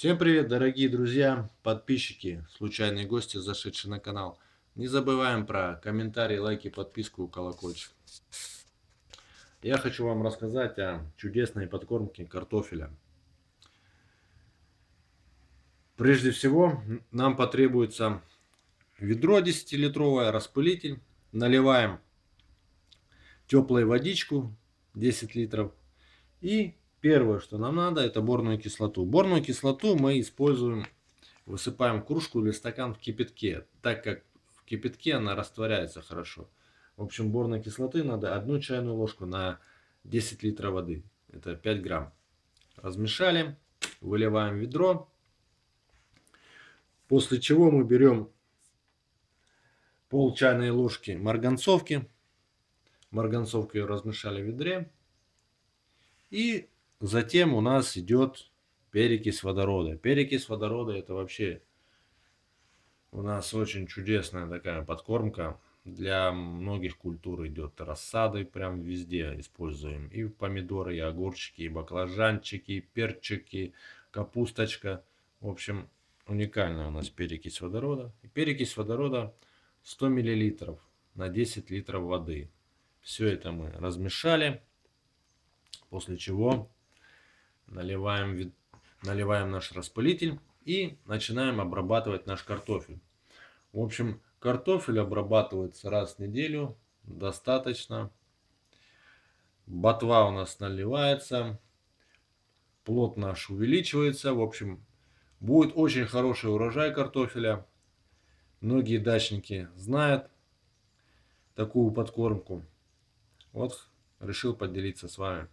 Всем привет, дорогие друзья, подписчики, случайные гости, зашедшие на канал. Не забываем про комментарии, лайки, подписку, колокольчик. Я хочу вам рассказать о чудесной подкормке картофеля. Прежде всего, нам потребуется ведро 10-литровое, распылитель. Наливаем теплую водичку 10 литров и Первое, что нам надо, это борную кислоту. Борную кислоту мы используем, высыпаем кружку или стакан в кипятке, так как в кипятке она растворяется хорошо. В общем, борной кислоты надо одну чайную ложку на 10 литров воды. Это 5 грамм. Размешали, выливаем в ведро. После чего мы берем пол чайной ложки марганцовки. Марганцовку ее размешали в ведре. И Затем у нас идет перекись водорода. Перекись водорода это вообще у нас очень чудесная такая подкормка. Для многих культур идет рассады, прям везде используем. И помидоры, и огурчики, и баклажанчики, и перчики, капусточка. В общем, уникальная у нас перекись водорода. И перекись водорода 100 мл на 10 литров воды. Все это мы размешали, после чего наливаем, наливаем наш распылитель и начинаем обрабатывать наш картофель. В общем, картофель обрабатывается раз в неделю, достаточно. Ботва у нас наливается, плод наш увеличивается. В общем, будет очень хороший урожай картофеля. Многие дачники знают такую подкормку. Вот решил поделиться с вами.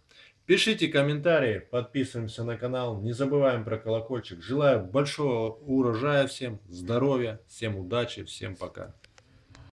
Пишите комментарии, подписываемся на канал, не забываем про колокольчик. Желаю большого урожая всем, здоровья, всем удачи, всем пока.